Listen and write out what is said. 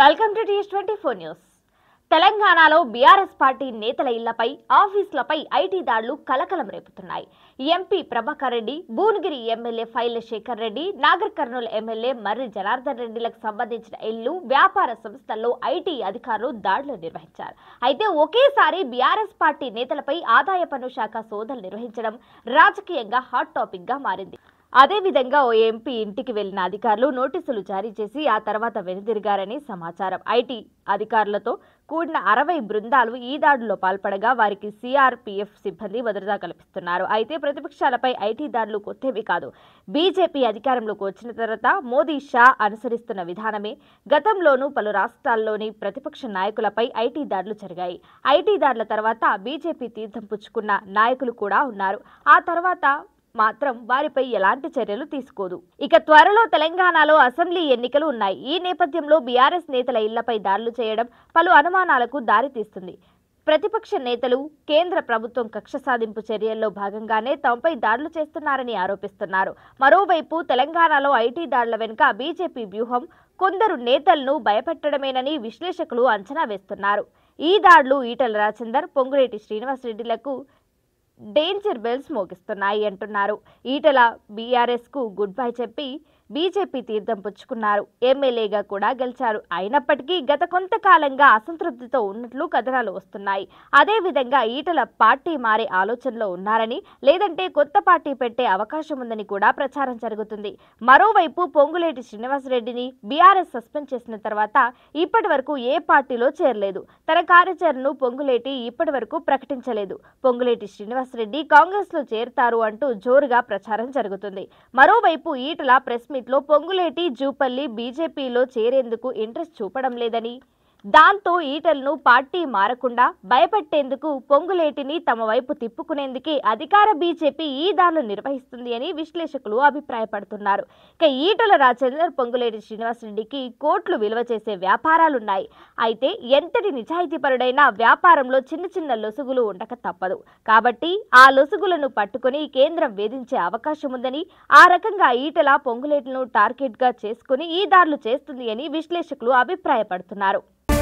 welcome to TS twenty four news తెలంగాణలో BRS party నేతల ఇళ్లపై ఆఫీసులపై ఐటీ దాడులు కలకలం రేపుతున్నాయి MP Prabhakar Reddy Bhuvanagiri MLA Pailla Shekar Reddy Nagar Kurnool MLA Marri Janardhan రెడ్డిలకు సంబంధించిన ఇల్లు వ్యాపార సంస్థల్లో ఐటీ అధికారులు దాడులు నిర్వహించారు అయితే ఒకేసారి బీఆర్ఎస్ పార్టీ నేతలపై ఆదాయ పన్ను శాఖ సోదలు నిర్వహించడం రాజకీయంగా హాట్ టాపిక్ గా మారింది అదేవిధంగా ఓ ఎంపీ ఇంటికి వెళ్లిన అధికారులు నోటీసులు జారీ చేసి ఆ తర్వాత వెనుదిరిగారని సమాచారం ఐటీ అధికారులతో కూడిన అరవై బృందాలు ఈ దాడుల్లో పాల్పడగా వారికి సిఆర్పీఎఫ్ సిబ్బంది భద్రత కల్పిస్తున్నారు అయితే ప్రతిపక్షాలపై ఐటీ దాడులు కొత్తవి కాదు బీజేపీ అధికారంలోకి వచ్చిన తర్వాత మోదీ షా అనుసరిస్తున్న విధానమే గతంలోనూ పలు రాష్ట్రాల్లోని ప్రతిపక్ష నాయకులపై ఐటీ దాడులు జరిగాయి ఐటీ దాడుల తర్వాత బీజేపీ తీర్థం పుచ్చుకున్న నాయకులు కూడా ఉన్నారు ఆ తర్వాత మాత్రం వారిపై ఎలాంటి చర్యలు తీసుకోదు ఇక త్వరలో తెలంగాణలో అసెంబ్లీ ఎన్నికలు ఉన్నాయి ఈ నేపథ్యంలో బీఆర్ఎస్ నేతల ఇళ్లపై దాడులు చేయడం పలు అనుమానాలకు దారితీస్తుంది ప్రతిపక్ష నేతలు కేంద్ర ప్రభుత్వం కక్ష సాధింపు చర్యల్లో భాగంగానే తమపై దాడులు చేస్తున్నారని ఆరోపిస్తున్నారు మరోవైపు తెలంగాణలో ఐటీ దాడుల వెనుక బీజేపీ వ్యూహం కొందరు నేతలను భయపెట్టడమేనని విశ్లేషకులు అంచనా వేస్తున్నారు ఈ దాడులు ఈటల రాజేందర్ పొంగులేటి శ్రీనివాసరెడ్డిలకు డేంజర్ బెల్స్ మోగిస్తున్నాయి అంటున్నారు ఈటెల బీఆర్ఎస్కు గుడ్ బై చెప్పి బీజేపీ తీర్థం పుచ్చుకున్నారు ఎమ్మెల్యేగా కూడా గెలిచారు అయినప్పటికీ గత కొంతకాలంగా అసంతృప్తితో ఉన్నట్లు కథనాలు వస్తున్నాయి అదేవిధంగా ఈటల పార్టీ మారే ఆలోచనలో ఉన్నారని లేదంటే కొత్త పార్టీ పెట్టే అవకాశం ఉందని కూడా ప్రచారం జరుగుతుంది మరోవైపు పొంగులేటి శ్రీనివాసరెడ్డిని బీఆర్ఎస్ సస్పెండ్ చేసిన తర్వాత ఇప్పటి వరకు ఏ పార్టీలో చేరలేదు తన కార్యాచరణను పొంగులేటి ఇప్పటి వరకు ప్రకటించలేదు పొంగులేటి శ్రీనివాసరెడ్డి లో చేరుతారు అంటూ జోరుగా ప్రచారం జరుగుతుంది మరోవైపు ఈటల ప్రెస్ యూనిట్లో పొంగులేటి జూపల్లి బీజేపీలో చేరేందుకు ఇంట్రెస్ట్ చూపడం లేదని దాంతో ఈటలను పార్టీ మారకుండా భయపెట్టేందుకు పొంగులేటిని తమ వైపు తిప్పుకునేందుకే అధికార బీజేపీ ఈ దాడులు నిర్వహిస్తుంది అని విశ్లేషకులు అభిప్రాయపడుతున్నారు ఇక ఈటల రాజేందర్ పొంగులేటి శ్రీనివాసరెడ్డికి కోట్లు విలువ చేసే వ్యాపారాలున్నాయి అయితే ఎంతటి నిజాయితీపరుడైనా వ్యాపారంలో చిన్న చిన్న లొసుగులు ఉండక తప్పదు కాబట్టి ఆ లొసుగులను పట్టుకుని కేంద్రం వేధించే అవకాశం ఉందని ఆ రకంగా ఈటల పొంగులేట్లను టార్గెట్గా చేసుకుని ఈ దాడులు చేస్తుంది అని విశ్లేషకులు అభిప్రాయపడుతున్నారు